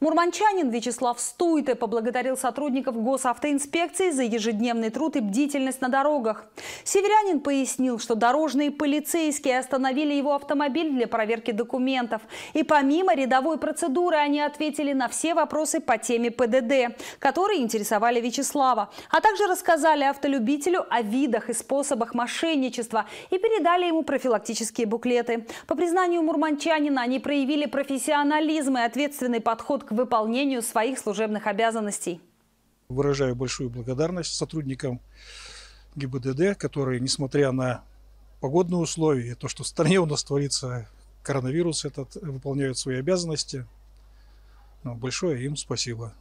Мурманчанин Вячеслав Стуйте поблагодарил сотрудников госавтоинспекции за ежедневный труд и бдительность на дорогах. Северянин пояснил, что дорожные полицейские остановили его автомобиль для проверки документов. И помимо рядовой процедуры они ответили на все вопросы по теме ПДД, которые интересовали Вячеслава, а также рассказали автолюбителю о видах и способах мошенничества и передали ему профилактические буклеты. По признанию мурманчанина, они проявили профессионализм и ответственный подход к выполнению своих служебных обязанностей. Выражаю большую благодарность сотрудникам ГИБДД, которые, несмотря на погодные условия, и то, что в стране у нас творится коронавирус этот, выполняют свои обязанности. Ну, большое им спасибо.